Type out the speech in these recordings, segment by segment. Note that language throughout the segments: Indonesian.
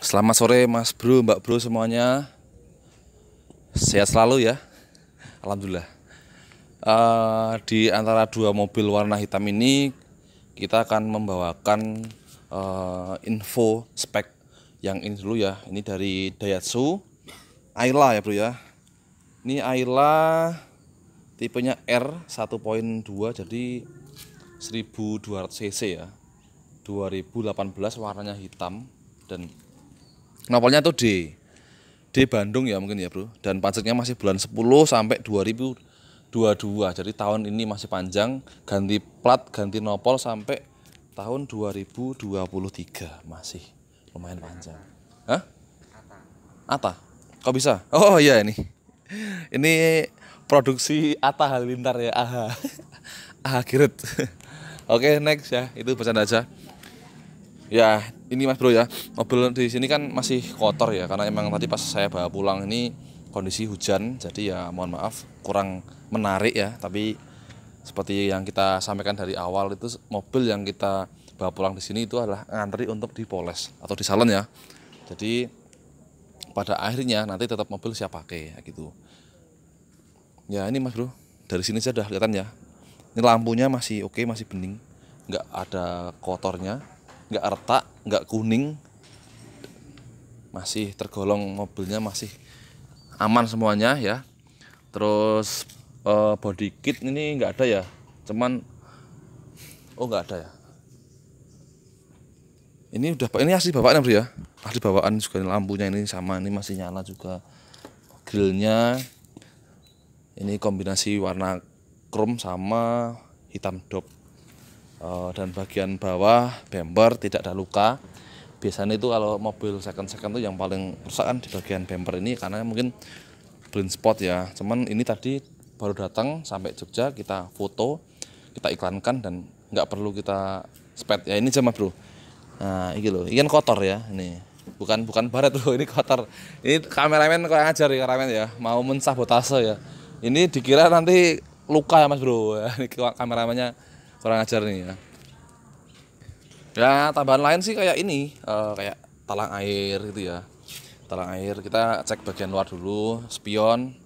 Selamat sore Mas Bro, Mbak Bro semuanya. Sehat selalu ya. Alhamdulillah. Uh, di antara dua mobil warna hitam ini kita akan membawakan uh, info spek yang ini dulu ya. Ini dari Daihatsu Ayla ya Bro ya. Ini Ayla tipenya R 1.2 jadi 1200 cc ya. 2018 warnanya hitam dan Novelnya itu D. D Bandung ya mungkin ya bro. Dan pajaknya masih bulan 10 sampai 2022. Jadi tahun ini masih panjang. Ganti plat, ganti nopol sampai tahun 2023 masih lumayan panjang. Hah? Ata. Kok bisa? Oh iya ini. Ini produksi Ata Halilintar ya. Aha. Aha Giret. Oke, okay, next ya. Itu bercanda aja ya ini mas bro ya mobil di sini kan masih kotor ya karena emang tadi pas saya bawa pulang ini kondisi hujan jadi ya mohon maaf kurang menarik ya tapi seperti yang kita sampaikan dari awal itu mobil yang kita bawa pulang di sini itu adalah ngantri untuk dipoles atau disalon ya jadi pada akhirnya nanti tetap mobil siap pakai ya gitu ya ini mas bro dari sini sudah kelihatan ya ini lampunya masih oke okay, masih bening nggak ada kotornya nggak retak nggak kuning masih tergolong mobilnya masih aman semuanya ya terus uh, body kit ini nggak ada ya cuman oh nggak ada ya ini udah ini asli bawaan ya bro ya asli bawaan juga lampunya ini sama ini masih nyala juga grillnya ini kombinasi warna chrome sama hitam dop Eh, dan bagian bawah bumper tidak ada luka biasanya itu kalau mobil second-second tuh yang paling rusak kan di bagian bumper ini karena mungkin blind spot ya cuman ini tadi baru datang sampai Jogja kita foto kita iklankan dan nggak perlu kita spet ya ini cuma bro nah ini loh ini kan kotor ya ini bukan bukan baret loh ini kotor ini kameramen kalau ngajar ya kameramen ya mau mensabotase ya ini dikira nanti luka ya mas bro ini kameramennya kurang ajar nih ya ya tambahan lain sih kayak ini uh, kayak talang air gitu ya talang air kita cek bagian luar dulu spion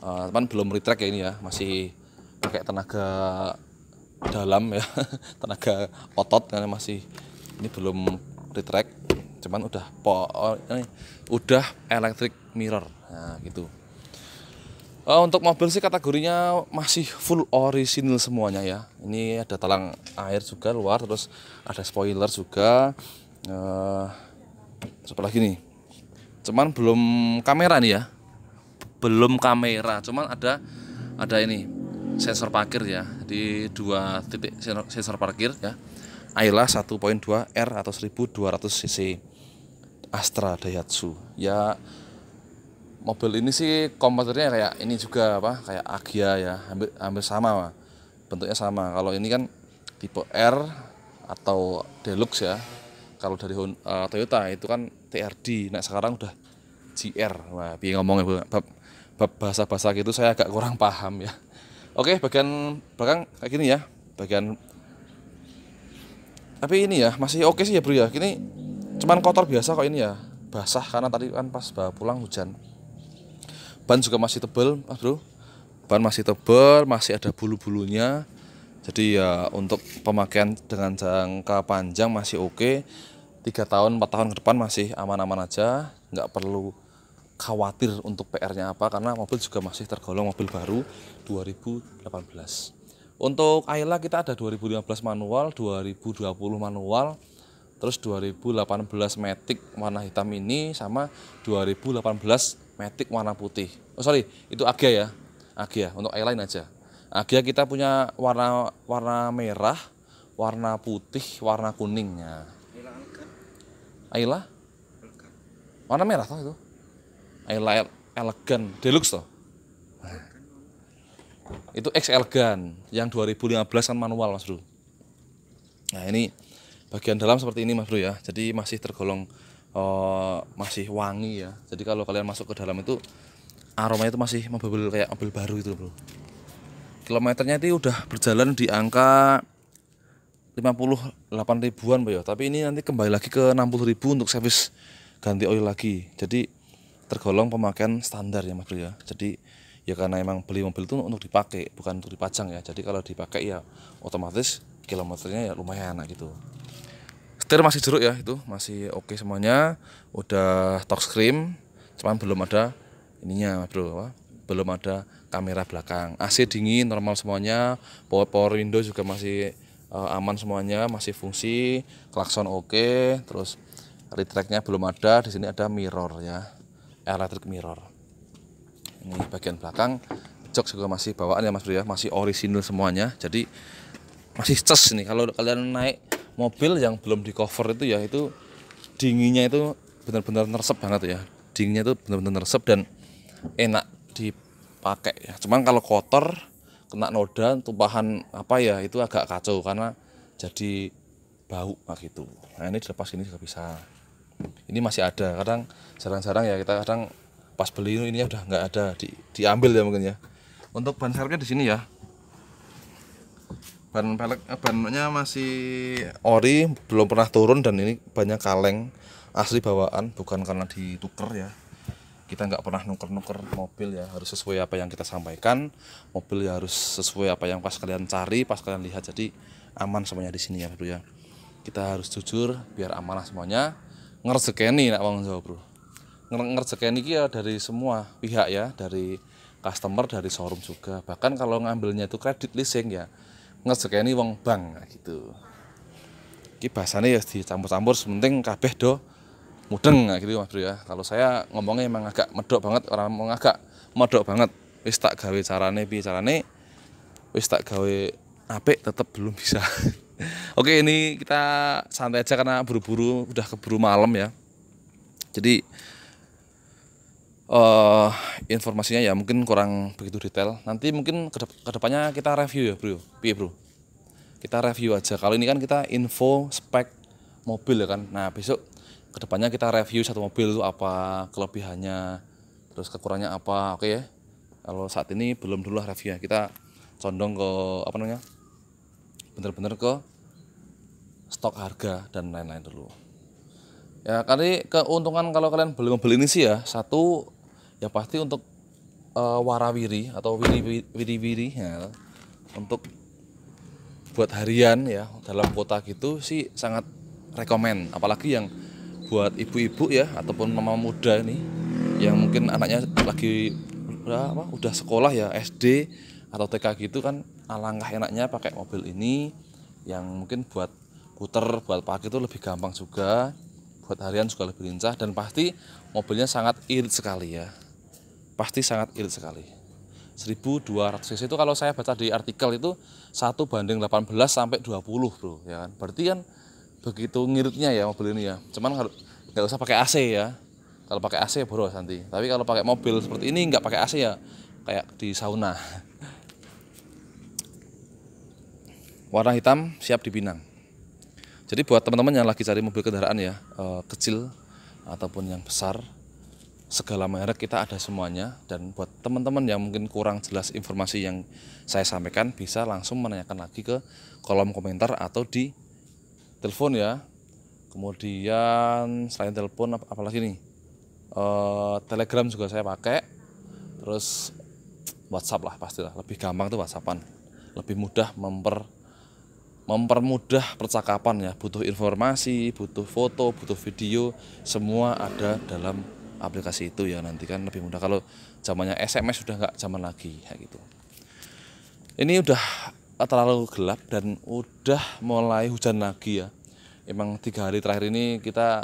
uh, eh, teman belum retract ya ini ya masih pakai tenaga dalam ya tenaga otot karena masih ini belum retract cuman udah po oh, ini udah electric mirror nah gitu Uh, untuk mobil sih kategorinya masih full original semuanya ya. Ini ada talang air juga luar, terus ada spoiler juga. Uh, lagi nih? Cuman belum kamera nih ya. Belum kamera, cuman ada ada ini sensor parkir ya. Di dua titik sensor, sensor parkir ya. Ayla 1.2 R atau 1200 cc Astra Daihatsu. Ya mobil ini sih komputernya kayak ini juga apa kayak Agia ya hampir hampir sama mah. bentuknya sama kalau ini kan tipe R atau Deluxe ya kalau dari uh, Toyota itu kan TRD nah sekarang udah GR wah piye ngomongnya bab, bab bahasa bahasa gitu saya agak kurang paham ya oke bagian belakang kayak gini ya bagian tapi ini ya masih oke sih ya bro ya ini cuman kotor biasa kok ini ya basah karena tadi kan pas bawa pulang hujan ban juga masih tebal mas bro ban masih tebal masih ada bulu-bulunya jadi ya untuk pemakaian dengan jangka panjang masih oke okay. tiga tahun empat tahun ke depan masih aman-aman aja nggak perlu khawatir untuk PR-nya apa karena mobil juga masih tergolong mobil baru 2018 untuk Ayla kita ada 2015 manual 2020 manual terus 2018 Matic warna hitam ini sama 2018 Matic warna putih. Oh sorry, itu Agia ya. Agia untuk eyeliner aja. Agia kita punya warna warna merah, warna putih, warna kuningnya. Ayla? Warna merah toh itu? Ayla elegan, deluxe toh? Itu X elegan yang 2015 kan manual Mas Bro. Nah, ini bagian dalam seperti ini Mas Bro ya. Jadi masih tergolong uh, masih wangi ya jadi kalau kalian masuk ke dalam itu aromanya itu masih mobil kayak mobil baru itu bro kilometernya itu udah berjalan di angka 58 ribuan bro ya. tapi ini nanti kembali lagi ke 60 ribu untuk servis ganti oil lagi jadi tergolong pemakaian standar ya mas bro ya jadi ya karena emang beli mobil itu untuk dipakai bukan untuk dipajang ya jadi kalau dipakai ya otomatis kilometernya ya lumayan nah, gitu Getir masih jeruk ya itu masih oke semuanya. Udah talk cream, cuman belum ada ininya bro, apa? belum ada kamera belakang. AC dingin normal semuanya, power power window juga masih uh, aman semuanya, masih fungsi, klakson oke, terus retractnya belum ada. Di sini ada mirror ya, electric mirror. Ini bagian belakang jok juga masih bawaan ya Mas Bro ya, masih original semuanya. Jadi masih ces nih kalau kalian naik mobil yang belum di cover itu ya itu dinginnya itu benar-benar neresep banget ya dinginnya itu benar-benar neresep dan enak dipakai ya cuman kalau kotor kena noda tumpahan apa ya itu agak kacau karena jadi bau nah gitu nah ini dilepas ini juga bisa ini masih ada kadang jarang-jarang ya kita kadang pas beli ini udah nggak ada di, diambil ya mungkin ya untuk ban serepnya di sini ya ban pelek eh, bannya masih ori belum pernah turun dan ini banyak kaleng asli bawaan bukan karena dituker ya kita nggak pernah nuker-nuker mobil ya harus sesuai apa yang kita sampaikan mobil ya harus sesuai apa yang pas kalian cari pas kalian lihat jadi aman semuanya di sini ya bro ya kita harus jujur biar amanah semuanya ngerjekeni nak wong Jawa bro ngerjekeni ya dari semua pihak ya dari customer dari showroom juga bahkan kalau ngambilnya itu kredit leasing ya ngejekeni wong bang nah gitu. Iki bahasanya ya dicampur-campur sementing kabeh do mudeng nah, gitu Mas Bro ya. Kalau saya ngomongnya emang agak medok banget, orang mau agak medok banget. Wis tak gawe carane bi carane wis tak gawe apik tetap belum bisa. Oke, ini kita santai aja karena buru-buru udah keburu malam ya. Jadi uh, informasinya ya mungkin kurang begitu detail. Nanti mungkin kedep kedepannya kita review ya bro, piye bro. Kita review aja. Kalau ini kan kita info spek mobil ya kan. Nah besok kedepannya kita review satu mobil itu apa kelebihannya, terus kekurangannya apa, oke ya. Kalau saat ini belum dulu review ya. Kita condong ke apa namanya? Bener-bener ke stok harga dan lain-lain dulu. Ya, kali keuntungan kalau kalian beli mobil ini sih ya, satu yang pasti untuk uh, warawiri atau wiri-wiri ya, untuk buat harian ya dalam kota gitu sih sangat rekomend, apalagi yang buat ibu-ibu ya ataupun mama muda nih yang mungkin anaknya lagi udah apa udah sekolah ya SD atau TK gitu kan alangkah enaknya pakai mobil ini yang mungkin buat puter buat pagi itu lebih gampang juga buat harian juga lebih lincah dan pasti mobilnya sangat irit sekali ya pasti sangat irit sekali. 1200 cc itu kalau saya baca di artikel itu 1 banding 18 sampai 20 bro ya kan berarti kan begitu ngiritnya ya mobil ini ya cuman nggak usah pakai AC ya kalau pakai AC ya boros nanti tapi kalau pakai mobil seperti ini nggak pakai AC ya kayak di sauna warna hitam siap dipinang jadi buat teman-teman yang lagi cari mobil kendaraan ya eh, kecil ataupun yang besar segala merek kita ada semuanya dan buat teman-teman yang mungkin kurang jelas informasi yang saya sampaikan bisa langsung menanyakan lagi ke kolom komentar atau di telepon ya kemudian selain telepon ap apalagi nih e, telegram juga saya pakai terus WhatsApp lah pastilah lebih gampang tuh WhatsAppan lebih mudah memper mempermudah percakapan ya butuh informasi butuh foto butuh video semua ada dalam aplikasi itu ya nanti kan lebih mudah kalau zamannya SMS sudah nggak zaman lagi kayak gitu ini udah terlalu gelap dan udah mulai hujan lagi ya emang tiga hari terakhir ini kita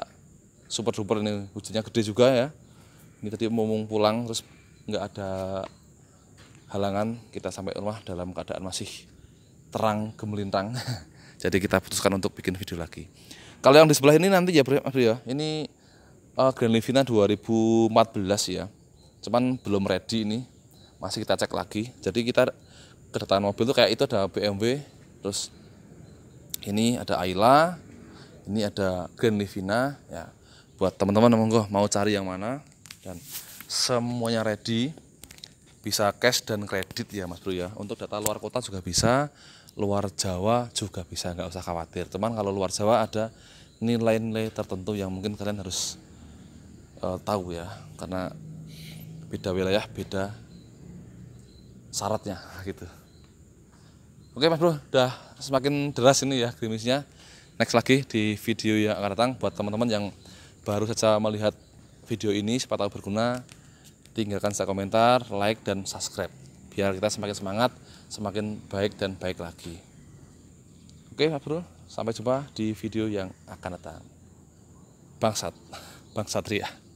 super duper ini hujannya gede juga ya ini tadi ngomong pulang terus nggak ada halangan kita sampai rumah dalam keadaan masih terang gemelintang jadi kita putuskan untuk bikin video lagi kalau yang di sebelah ini nanti ya ya ini uh, Grand Livina 2014 ya. Cuman belum ready ini. Masih kita cek lagi. Jadi kita kedatangan mobil itu kayak itu ada BMW, terus ini ada Ayla, ini ada Grand Livina ya. Buat teman-teman monggo mau cari yang mana dan semuanya ready bisa cash dan kredit ya Mas Bro ya. Untuk data luar kota juga bisa, luar Jawa juga bisa, nggak usah khawatir. Cuman kalau luar Jawa ada nilai-nilai tertentu yang mungkin kalian harus uh, tahu ya karena beda wilayah beda syaratnya gitu oke mas bro udah semakin deras ini ya krimisnya next lagi di video yang akan datang buat teman-teman yang baru saja melihat video ini siapa tahu berguna tinggalkan saya komentar like dan subscribe biar kita semakin semangat semakin baik dan baik lagi oke mas bro sampai jumpa di video yang akan datang bangsat bangsatria